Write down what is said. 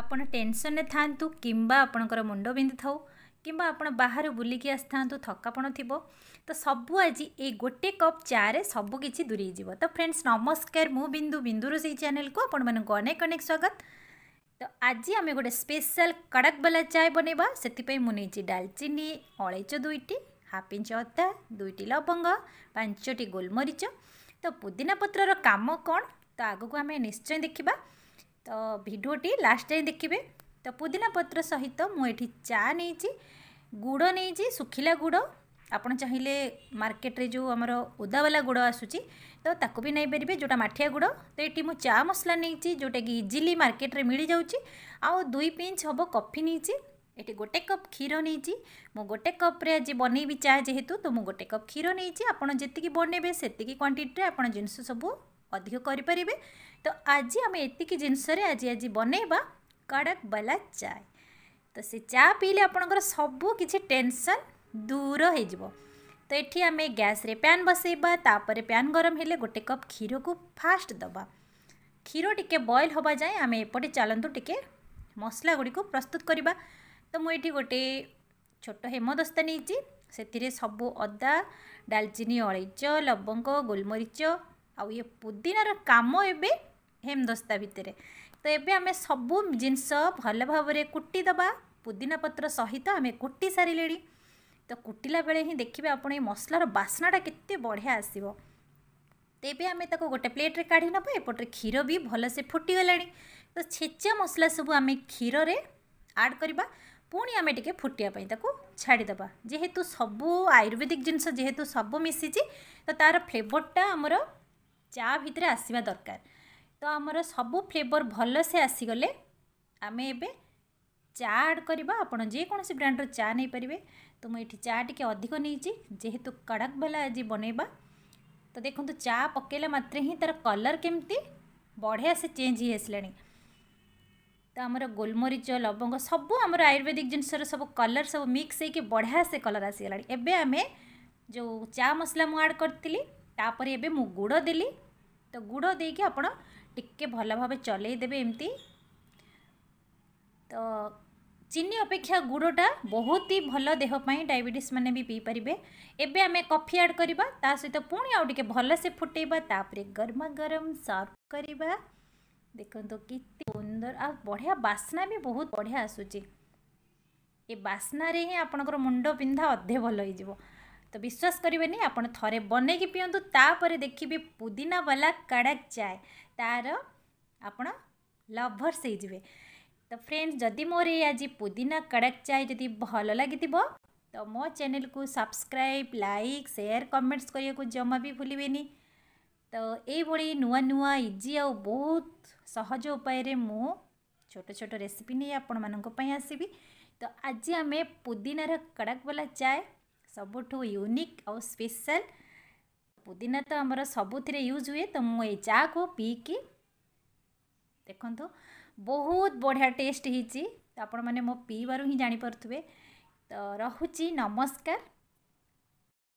आपन टेनसन थाम्बा विधि आप बाि आकाप त सबुआ गोटे कप चाएर सबकि दुरी जो त फ्रेंड्स नमस्कार मिन्दु बिन्दु रोष च्यानेल् आनेक अनेक स्वागत त आज आम गए स्पेस कडा बाला चा बना मिसि डालचिन अलैच दुईटी हाफ इंच अुई लवङ पाँच टि गोलमरिच तो पुदिना पत्र काम कन त निश्चय देखि ତ ଭିଡ଼ିଓଟି ଲାଷ୍ଟ ଯାଏଁ ଦେଖିବେ ତ ପୁଦିନା ପତ୍ର ସହିତ ମୁଁ ଏଠି ଚା ନେଇଛି ଗୁଡ଼ ନେଇଛି ଶୁଖିଲା ଗୁଡ଼ ଆପଣ ଚାହିଁଲେ ମାର୍କେଟରେ ଯେଉଁ ଆମର ଓଦାବାଲା ଗୁଡ଼ ଆସୁଛି ତ ତାକୁ ବି ନେଇପାରିବେ ଯେଉଁଟା ମାଠିଆ ଗୁଡ଼ ତ ଏଠି ମୁଁ ଚା ମସଲା ନେଇଛି ଯେଉଁଟାକି ଇଜିଲି ମାର୍କେଟରେ ମିଳିଯାଉଛି ଆଉ ଦୁଇ ପିଞ୍ଚ ହେବ କଫି ନେଇଛି ଏଠି ଗୋଟେ କପ୍ କ୍ଷୀର ନେଇଛି ମୁଁ ଗୋଟେ କପ୍ରେ ଆଜି ବନେଇବି ଚା ଯେହେତୁ ତ ମୁଁ ଗୋଟେ କପ୍ କ୍ଷୀର ନେଇଛି ଆପଣ ଯେତିକି ବନେଇବେ ସେତିକି କ୍ୱାଣ୍ଟିଟିରେ ଆପଣ ଜିନିଷ ସବୁ ଅଧିକ କରିପାରିବେ ତ ଆଜି ଆମେ ଏତିକି ଜିନିଷରେ ଆଜି ଆଜି ବନେଇବା କଡ଼କ ବାଲା ଚା ତ ସେ ଚା ପିଇଲେ ଆପଣଙ୍କର ସବୁ କିଛି ଟେନସନ୍ ଦୂର ହୋଇଯିବ ତ ଏଠି ଆମେ ଗ୍ୟାସରେ ପ୍ୟାନ୍ ବସାଇବା ତାପରେ ପ୍ୟାନ୍ ଗରମ ହେଲେ ଗୋଟେ କପ୍ କ୍ଷୀରକୁ ଫାଷ୍ଟ ଦେବା କ୍ଷୀର ଟିକିଏ ବଏଲ୍ ହେବା ଯାଏଁ ଆମେ ଏପଟେ ଚାଲନ୍ତୁ ଟିକିଏ ମସଲା ଗୁଡ଼ିକୁ ପ୍ରସ୍ତୁତ କରିବା ତ ମୁଁ ଏଠି ଗୋଟେ ଛୋଟ ହେମଦସ୍ତା ନେଇଛି ସେଥିରେ ସବୁ ଅଦା ଡାଲଚିନି ଅଳେଇଚ ଲବଙ୍ଗ ଗୋଲମରିଚ ଆଉ ଇଏ ପୁଦିନାର କାମ ଏବେ ହେମଦସ୍ତା ଭିତରେ ତ ଏବେ ଆମେ ସବୁ ଜିନିଷ ଭଲ ଭାବରେ କୁଟିଦେବା ପୁଦିନା ପତ୍ର ସହିତ ଆମେ କୁଟି ସାରିଲେଣି ତ କୁଟିଲା ବେଳେ ହିଁ ଦେଖିବେ ଆପଣ ଏ ମସଲାର ବାସ୍ନାଟା କେତେ ବଢ଼ିଆ ଆସିବ ତ ଏବେ ଆମେ ତାକୁ ଗୋଟେ ପ୍ଲେଟ୍ରେ କାଢ଼ି ନେବା ଏପଟରେ କ୍ଷୀର ବି ଭଲସେ ଫୁଟିଗଲାଣି ତ ଛେଚା ମସଲା ସବୁ ଆମେ କ୍ଷୀରରେ ଆଡ଼୍ କରିବା ପୁଣି ଆମେ ଟିକେ ଫୁଟିବା ପାଇଁ ତାକୁ ଛାଡ଼ିଦେବା ଯେହେତୁ ସବୁ ଆୟୁର୍ବେଦିକ ଜିନିଷ ଯେହେତୁ ସବୁ ମିଶିଛି ତ ତା'ର ଫ୍ଲେଭରଟା ଆମର ଚା ଭିତରେ ଆସିବା ଦରକାର ତ ଆମର ସବୁ ଫ୍ଲେଭର୍ ଭଲସେ ଆସିଗଲେ ଆମେ ଏବେ ଚା ଆଡ଼୍ କରିବା ଆପଣ ଯେକୌଣସି ବ୍ରାଣ୍ଡର ଚା ନେଇପାରିବେ ତ ମୁଁ ଏଠି ଚା ଟିକେ ଅଧିକ ନେଇଛି ଯେହେତୁ କଡ଼କ ବାଲା ଆଜି ବନେଇବା ତ ଦେଖନ୍ତୁ ଚା ପକାଇଲା ମାତ୍ରେ ହିଁ ତା'ର କଲର୍ କେମିତି ବଢ଼ିଆ ସେ ଚେଞ୍ଜ ହେଇଆସିଲାଣି ତ ଆମର ଗୋଲମରିଚ ଲବଙ୍ଗ ସବୁ ଆମର ଆୟୁର୍ବେଦିକ ଜିନିଷର ସବୁ କଲର୍ ସବୁ ମିକ୍ସ ହେଇକି ବଢ଼ିଆ ସେ କଲର୍ ଆସିଗଲାଣି ଏବେ ଆମେ ଯେଉଁ ଚା ମସଲା ମୁଁ ଆଡ଼୍ କରିଥିଲି ତାପରେ ଏବେ ମୁଁ ଗୁଡ଼ ଦେଲି तो गुड़ दे कि आप भल भाव चलते एमती तो चीनी अपेक्षा गुड़टा बहुत ही भल देह डायबेट मैंने भी पीपरेंगे एवं आम कफी एड करवा सहित पुणी आगे भलसे से फुटेबापर गरम गरम सर्व करवा देखो कितर आ बढ़िया बास्ना भी बहुत बढ़िया आसूची ये बास्नारे ही आपण मुंड बिंधा अधे भल हो तो विश्वास करेंगे थे बन पींतु तापर देखिए पुदीना वाला काढ़ा चाय तार आप लभर्स तो फ्रेंड्स जदि मोर आज पुदीना काढ़ा चाय जदि भल लगे तो मो चेल को सब्सक्राइब लाइक सेयार कमेंट्स करने को जमा भी भूल तो यही नुआ नुआ इजी आ बहुत सहज उपाय मु छोट छोट रेसीपी नहीं आपण मानी आसबि तो आज आम पुदीनार कड़क वाला चाय ସବୁଠୁ ୟୁନିକ୍ ଆଉ ସ୍ପେଶାଲ୍ ପୁଦିନା ତ ଆମର ସବୁଥିରେ ୟୁଜ୍ ହୁଏ ତ ମୁଁ ଏଇ ଚା'କୁ ପିଇକି ଦେଖନ୍ତୁ ବହୁତ ବଢ଼ିଆ ଟେଷ୍ଟ ହେଇଛି ତ ଆପଣମାନେ ମୋ ପିଇବାରୁ ହିଁ ଜାଣିପାରୁଥିବେ ତ ରହୁଛି ନମସ୍କାର